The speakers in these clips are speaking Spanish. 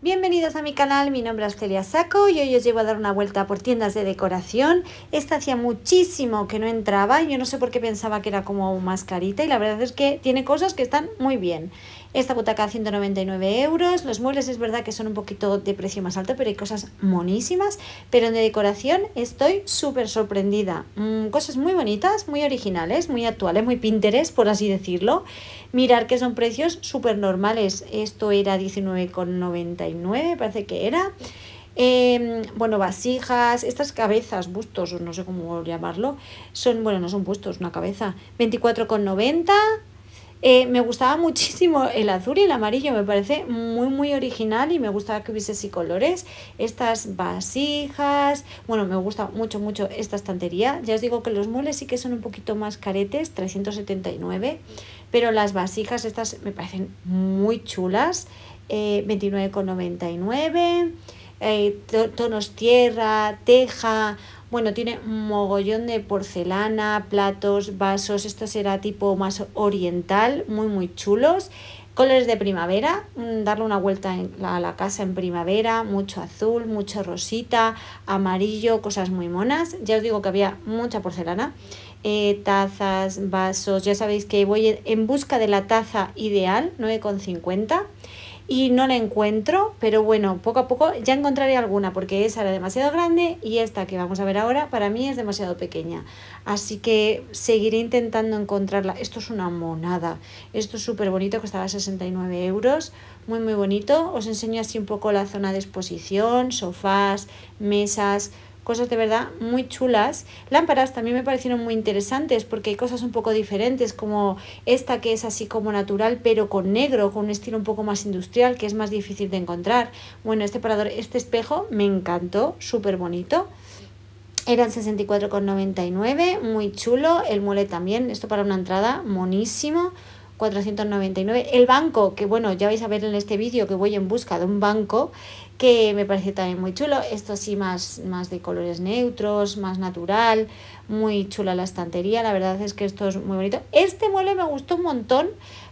Bienvenidos a mi canal, mi nombre es Celia Saco y hoy os llevo a dar una vuelta por tiendas de decoración. Esta hacía muchísimo que no entraba yo no sé por qué pensaba que era como mascarita y la verdad es que tiene cosas que están muy bien. Esta butaca 199 euros. Los muebles es verdad que son un poquito de precio más alto, pero hay cosas monísimas. Pero de decoración estoy súper sorprendida. Mm, cosas muy bonitas, muy originales, muy actuales, muy Pinterest, por así decirlo. Mirar que son precios súper normales. Esto era 19,99, parece que era. Em, bueno, vasijas, estas cabezas, bustos, no sé cómo llamarlo, son, bueno, no son bustos, una cabeza, 24,90 eh, me gustaba muchísimo el azul y el amarillo, me parece muy muy original y me gustaba que hubiese así colores. Estas vasijas, bueno, me gusta mucho mucho esta estantería. Ya os digo que los moles sí que son un poquito más caretes, 379, pero las vasijas estas me parecen muy chulas, 29,99. Eh, eh, tonos tierra, teja, bueno, tiene mogollón de porcelana, platos, vasos. Esto será tipo más oriental, muy, muy chulos. Colores de primavera, mm, darle una vuelta a la casa en primavera, mucho azul, mucho rosita, amarillo, cosas muy monas. Ya os digo que había mucha porcelana. Eh, tazas, vasos. Ya sabéis que voy en busca de la taza ideal, 9,50 y no la encuentro, pero bueno, poco a poco ya encontraré alguna porque esa era demasiado grande y esta que vamos a ver ahora para mí es demasiado pequeña. Así que seguiré intentando encontrarla. Esto es una monada, esto es súper bonito, costaba 69 euros, muy muy bonito. Os enseño así un poco la zona de exposición, sofás, mesas, cosas de verdad muy chulas. Lámparas también me parecieron muy interesantes porque hay cosas un poco diferentes como esta que es así como natural pero con negro, con un estilo un poco más industrial que es más difícil de encontrar. Bueno, este parador, este espejo me encantó, súper bonito. Eran 64,99, muy chulo. El mole también, esto para una entrada, monísimo. 499. El banco, que bueno, ya vais a ver en este vídeo que voy en busca de un banco, que me parece también muy chulo. Esto así más, más de colores neutros, más natural, muy chula la estantería. La verdad es que esto es muy bonito. Este mueble me gustó un montón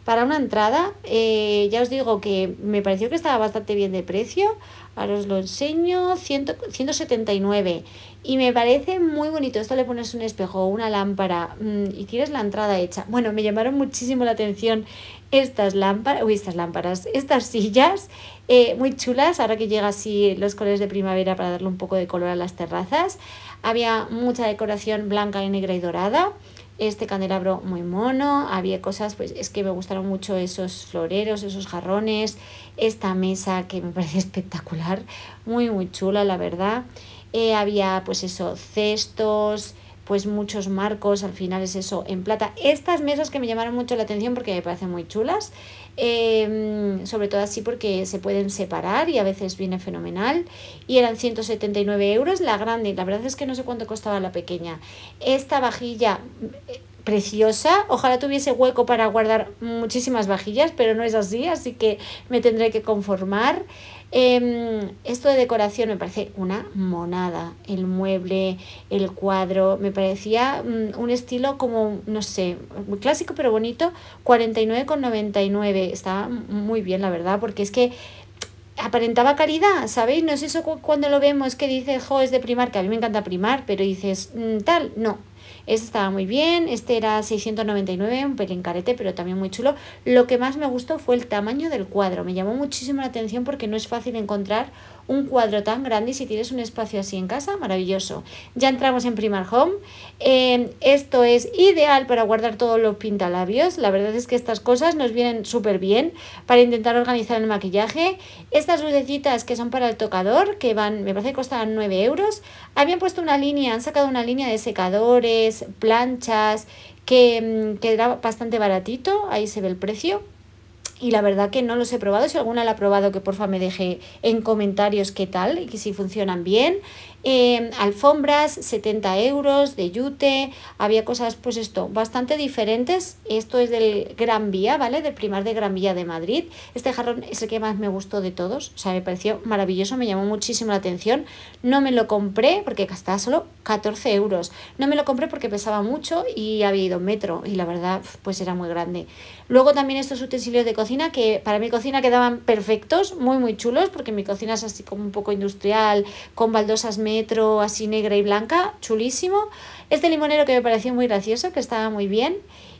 para una entrada, eh, ya os digo que me pareció que estaba bastante bien de precio. Ahora os lo enseño, 179. Y me parece muy bonito. Esto le pones un espejo, una lámpara mm, y tienes la entrada hecha. Bueno, me llamaron muchísimo la atención estas lámparas, uy, estas lámparas, estas sillas eh, muy chulas, ahora que llega así los colores de primavera para darle un poco de color a las terrazas. Había mucha decoración blanca y negra y dorada este candelabro muy mono, había cosas, pues es que me gustaron mucho esos floreros, esos jarrones, esta mesa que me parece espectacular, muy muy chula la verdad. Eh, había pues eso, cestos, pues muchos marcos, al final es eso, en plata. Estas mesas que me llamaron mucho la atención porque me parecen muy chulas. Em, sobre todo así porque se pueden separar y a veces viene fenomenal. Y eran 179 euros la grande, la verdad es que no sé cuánto costaba la pequeña. Esta vajilla mm, preciosa. Ojalá tuviese hueco para guardar muchísimas vajillas, pero no es así, así que me tendré que conformar. Em, esto de decoración me parece una monada. El mueble, el cuadro, me parecía mm, un estilo como, no sé, muy clásico pero bonito. 49,99. Está muy bien, la verdad, porque es que aparentaba caridad, ¿sabéis? No es eso cuando lo vemos que dice, jo, es de primar, que a mí me encanta primar, pero dices, mm, tal, no. Este estaba muy bien, este era 699, un pelín carete, pero también muy chulo. Lo que más me gustó fue el tamaño del cuadro, me llamó muchísimo la atención porque no es fácil encontrar un cuadro tan grande y si tienes un espacio así en casa, maravilloso. Ya entramos en Primar Home. Em, esto es ideal para guardar todos los pintalabios. La verdad es que estas cosas nos vienen súper bien para intentar organizar el maquillaje. Estas lucecitas que son para el tocador, que van, me parece que costaban 9 euros. Habían puesto una línea, han sacado una línea de secadores, planchas, que, mm, que era bastante baratito. Ahí se ve el precio y la verdad que no los he probado. Si alguna la ha probado, que porfa me deje en comentarios qué tal y que si funcionan bien. Em, alfombras, 70 euros, de yute, había cosas, pues esto, bastante diferentes. Esto es del Gran Vía, ¿vale? Del primar de Gran Vía de Madrid. Este jarrón es el que más me gustó de todos, o sea, me pareció maravilloso, me llamó muchísimo la atención. No me lo compré porque gastaba solo 14 euros. No me lo compré porque pesaba mucho y había ido metro y la verdad, pues era muy grande. Luego también estos utensilios de cocina que para mi cocina quedaban perfectos, muy, muy chulos, porque mi cocina es así como un poco industrial, con baldosas medias así negra y blanca, chulísimo. Este limonero que me pareció muy gracioso, que estaba muy bien.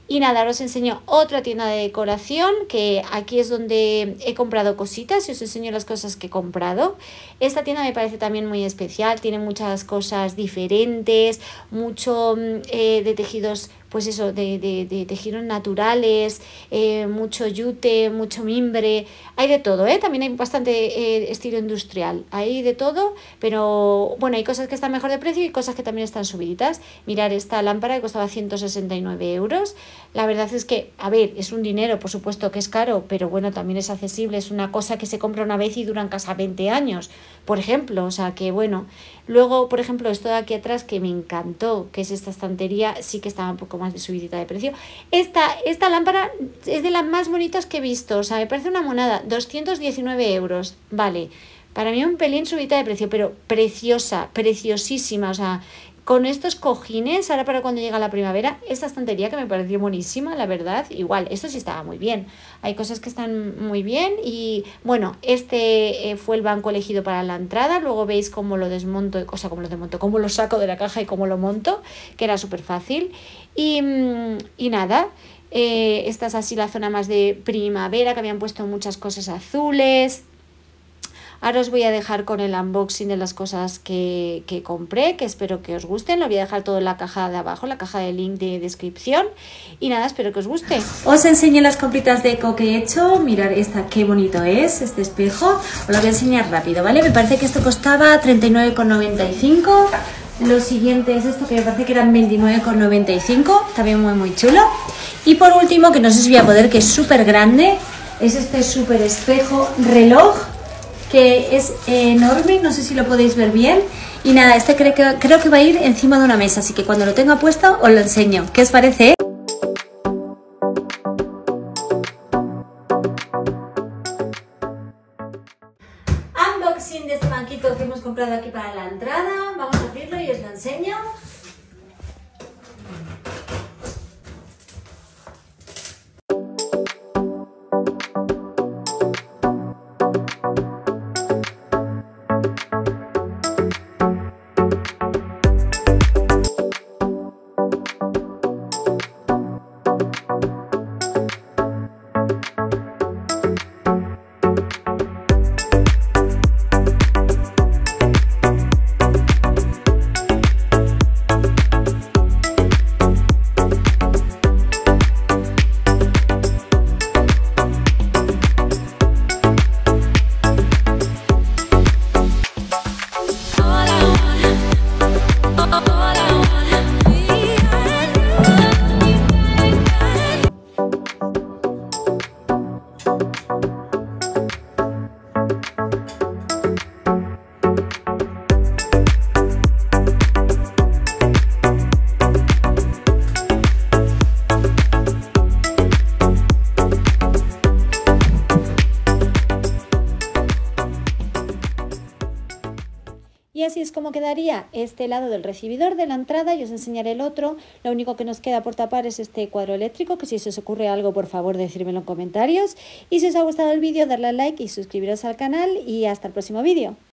Y nada, ahora os enseño otra tienda de decoración, que aquí es donde he comprado cositas y os enseño las cosas que he comprado. Esta tienda me parece también muy especial, tiene muchas cosas diferentes, mucho mm, eh, de tejidos pues eso, de, de, de tejidos naturales, eh, mucho yute, mucho mimbre, hay de todo, ¿eh? también hay bastante eh, estilo industrial, hay de todo, pero bueno, hay cosas que están mejor de precio y cosas que también están subidas Mirar esta lámpara que costaba 169 euros, la verdad es que, a ver, es un dinero, por supuesto que es caro, pero bueno, también es accesible, es una cosa que se compra una vez y dura en casa 20 años, por ejemplo, o sea que bueno. Luego, por ejemplo, esto de aquí atrás que me encantó, que es esta estantería, sí que estaba un poco más de subidita de precio. Esta, esta lámpara es de las más bonitas que he visto, o sea, me parece una monada, 219 euros, vale. Para mí un pelín subida de precio, pero preciosa, preciosísima, o sea, con estos cojines, ahora para cuando llega la primavera, esta estantería que me pareció buenísima, la verdad, igual, esto sí estaba muy bien. Hay cosas que están muy bien y bueno, este eh, fue el banco elegido para la entrada, luego veis cómo lo desmonto, o sea, cómo lo desmonto, cómo lo saco de la caja y cómo lo monto, que era súper fácil. Mm, y, nada, eh, esta es así la zona más de primavera, que habían puesto muchas cosas azules, Ahora os voy a dejar con el unboxing de las cosas que, compré, que espero que os gusten. Lo voy a dejar todo en la caja de abajo, la caja de link de descripción. Y nada, espero que os guste. Os enseñé las compritas de eco que he hecho. Mirad esta, qué bonito es este espejo. Os lo voy a enseñar rápido, ¿vale? Me parece que esto costaba 39,95. Lo siguiente es esto que me parece que eran 29,95, también muy muy chulo. Y por último, que no sé si voy a poder, que es súper grande, es este súper espejo reloj es enorme, no sé si lo podéis ver bien. Y nada, este creo que, creo que va a ir encima de una mesa, así que cuando lo tenga puesto os lo enseño. ¿Qué os parece? Y así es como quedaría este lado del recibidor de la entrada. Yo os enseñaré el otro. Lo único que nos queda por tapar es este cuadro eléctrico, que si se os ocurre algo, por favor, decírmelo en comentarios. Y si os ha gustado el vídeo, darle al like y suscribiros al canal. Y hasta el próximo vídeo.